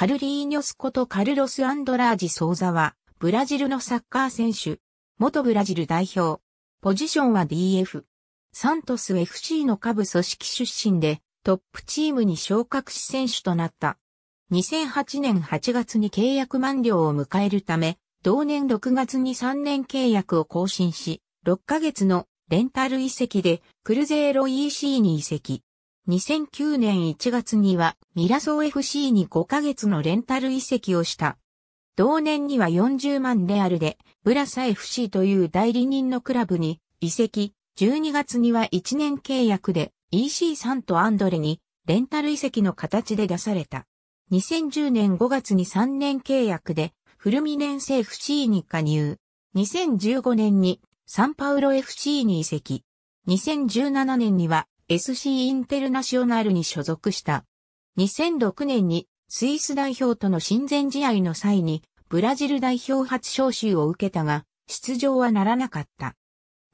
カルリーニョスことカルロス・アンドラージ・ソーザは、ブラジルのサッカー選手、元ブラジル代表、ポジションは DF、サントス FC の下部組織出身で、トップチームに昇格し選手となった。2008年8月に契約満了を迎えるため、同年6月に3年契約を更新し、6ヶ月のレンタル移籍でクルゼーロ EC に移籍。2009年1月にはミラソー FC に5ヶ月のレンタル移籍をした。同年には40万レアルで、ブラサ FC という代理人のクラブに移籍、12月には1年契約で EC さんとアンドレにレンタル移籍の形で出された。2010年5月に3年契約でフルミネンセ FC に加入。2015年にサンパウロ FC に移籍。2017年には SC インテルナショナルに所属した。2006年にスイス代表との親善試合の際にブラジル代表初招集を受けたが出場はならなかった。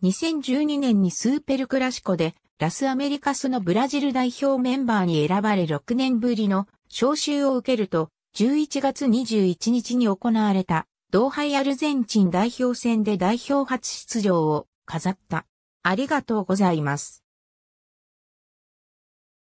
2012年にスーペルクラシコでラスアメリカスのブラジル代表メンバーに選ばれ6年ぶりの招集を受けると11月21日に行われた同杯アルゼンチン代表戦で代表初出場を飾った。ありがとうございます。